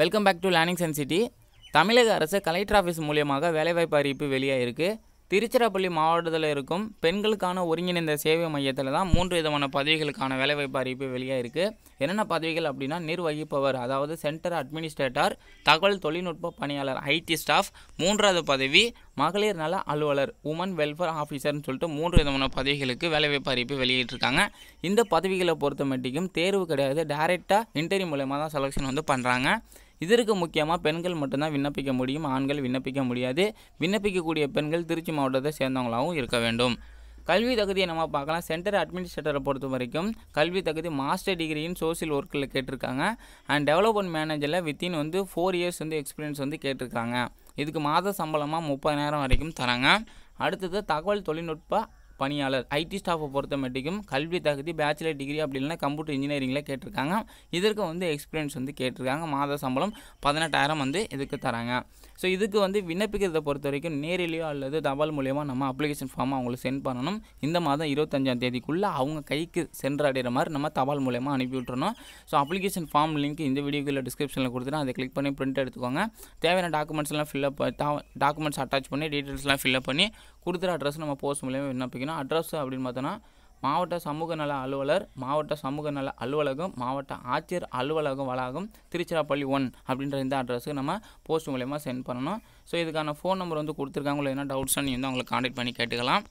welcome back to learning and city தமிழக அரசு collector office மூலியமாக வேலைவாய்ப்பு அறிவிப்பு வெளியே இருக்குது திருச்சிராப்பள்ளி மாவட்டத்தில் இருக்கும் பெண்களுக்கான ஒருங்கிணைந்த சேவை மையத்தில் தான் மூன்று விதமான பதவிகளுக்கான வேலைவாய்ப்பு அறிவிப்பு வெளியாகிருக்கு இருக்குது என்னென்ன பதவிகள் அப்படின்னா நிர்வகிப்பவர் அதாவது சென்டர் அட்மினிஸ்ட்ரேட்டர் தகவல் தொழில்நுட்ப பணியாளர் ஐடி ஸ்டாஃப் மூன்றாவது பதவி மகளிர் நல அலுவலர் உமன் வெல்ஃபேர் ஆஃபீஸர்னு சொல்லிட்டு மூன்று விதமான பதவிகளுக்கு வேலைவாய்ப்பு அறிவிப்பு வெளியிட்டிருக்காங்க இந்த பதவிகளை பொறுத்த மட்டுக்கும் தேர்வு கிடையாது டைரெக்டாக இன்டர்வியூ மூலயமா தான் செலெக்ஷன் வந்து பண்ணுறாங்க இதற்கு முக்கியமாக பெண்கள் மட்டும்தான் விண்ணப்பிக்க முடியும் ஆண்கள் விண்ணப்பிக்க முடியாது விண்ணப்பிக்கக்கூடிய பெண்கள் திருச்சி மாவட்டத்தை சேர்ந்தவங்களாகவும் இருக்க வேண்டும் கல்வி தகுதியை நம்ம பார்க்கலாம் சென்டர் அட்மினிஸ்ட்ரேட்டரை பொறுத்த வரைக்கும் கல்வி தகுதி மாஸ்டர் டிகிரியின் சோசியல் ஒர்க்கில் கேட்டிருக்காங்க அண்ட் டெவலப்மெண்ட் மேனேஜரில் வித்தின் வந்து ஃபோர் இயர்ஸ் வந்து எக்ஸ்பீரியன்ஸ் வந்து கேட்டிருக்காங்க இதுக்கு மாத சம்பளமாக முப்பதாயிரம் வரைக்கும் தராங்க அடுத்தது தகவல் தொழில்நுட்ப பணியாளர் ஐடி ஸ்டாஃபை பொறுத்த மட்டுக்கும் கல்வி தகுதி பேச்சுலர் டிகிரி அப்படி இல்லைன்னா கம்ப்யூட்டர் இன்ஜினியரிங்கில் கேட்டிருக்காங்க இதற்கு வந்து எக்ஸ்பீரியன்ஸ் வந்து கேட்டிருக்காங்க மாத சம்பளம் பதினெட்டாயிரம் வந்து இதுக்கு தராங்க ஸோ இதுக்கு வந்து விண்ணப்பிக்கிறத பொறுத்த வரைக்கும் நேரிலேயோ அல்லது தபால் மூலயமா நம்ம அப்ளிகேஷன் ஃபார்ம் அவங்களுக்கு சென்ட் பண்ணணும் இந்த மாதம் இருபத்தஞ்சாம் தேதிக்குள்ளே அவங்க கைக்கு சென்றடைகிற மாதிரி நம்ம தபால் மூலயமா அனுப்பி விட்றணும் ஸோ அப்ளிகேஷன் ஃபார்ம் லிங்க் இந்த வீடியோக்குள்ள டிஸ்கிரிப்ஷனில் கொடுத்துட்டு அதை கிளிக் பண்ணி பிரிண்ட் எடுத்துக்கோங்க தேவையான டாக்குமெண்ட்ஸ்லாம் ஃபில்லப் டாக்குமெண்ட்ஸ் அட்டாச் பண்ணி டீட்டெயில்ஸ்லாம் ஃபில்லப் பண்ணி கொடுத்துற அட்ரஸ் நம்ம போஸ்ட் மூலயமா விண்ணப்பிக்கணும் பார்த்தீங்கன்னா அட்ரஸ் அப்படின்னு பார்த்தோன்னா மாவட்ட சமூக நல அலுவலர் மாவட்ட சமூக நல அலுவலகம் மாவட்ட ஆட்சியர் அலுவலகம் வளாகம் திருச்சிராப்பள்ளி ஒன் அப்படின்ற இந்த அட்ரஸுக்கு நம்ம போஸ்ட் மூலயமா சென்ட் பண்ணணும் ஸோ இதுக்கான ஃபோன் நம்பர் வந்து கொடுத்துருக்காங்க உங்களுக்கு என்ன டவுட்ஸ்னால் நீங்கள் வந்து அவங்களை காண்டாக்ட் பண்ணி கேட்டுக்கலாம்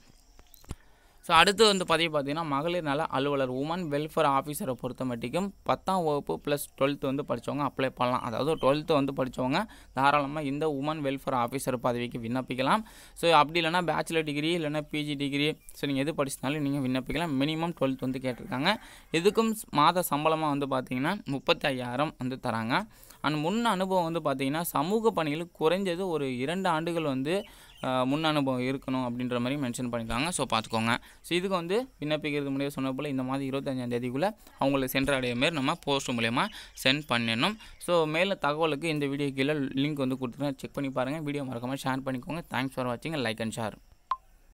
ஸோ அடுத்து வந்து பதிவு பார்த்தீங்கன்னா மகளிர் நல அலுவலர் உமன் வெல்ஃபேர் ஆஃபீஸரை பொறுத்த மட்டிக்கும் பத்தாம் வகுப்பு ப்ளஸ் டுவெல்த்து வந்து படித்தவங்க அப்ளை பண்ணலாம் அதாவது டுவெல்த்து வந்து படித்தவங்க தாராளமாக இந்த உமன் வெல்ஃபேர் ஆஃபீஸர் பதவிக்கு விண்ணப்பிக்கலாம் ஸோ அப்படி இல்லைனா பேச்சுலர் டிகிரி இல்லைனா பிஜி டிகிரி ஸோ நீங்கள் எது படிச்சினாலும் நீங்கள் விண்ணப்பிக்கலாம் மினிமம் டுவெல்த் வந்து கேட்டிருக்காங்க இதுக்கும் மாத சம்பளமாக வந்து பார்த்தீங்கன்னா முப்பத்தி ஐயாயிரம் வந்து தராங்க அண்ட் முன் அனுபவம் வந்து பார்த்திங்கன்னா சமூக பணிகள் குறைஞ்சது ஒரு இரண்டு ஆண்டுகள் வந்து முன் அனுபவம் இருக்கணும் அப்படின்ற மாதிரி மென்ஷன் பண்ணியிருக்காங்க ஸோ பார்த்துக்கோங்க ஸோ இதுக்கு வந்து விண்ணப்பிக்கிறது முடியாது சொன்ன போல் இந்த மாதிரி இருபத்தஞ்சாம் தேதிக்குள்ளே அவங்களை சென்றடைய மாரி நம்ம போஸ்ட் மூலயமா சென்ட் பண்ணிடணும் ஸோ மேலே தகவலுக்கு இந்த வீடியோ கீழே லிங்க் வந்து கொடுத்துருந்தேன் செக் பண்ணி பாருங்கள் வீடியோ மறக்காமல் ஷேர் பண்ணிக்கோங்க தேங்க்ஸ் ஃபார் வாட்சிங் லைக் அண்ட் ஷேர்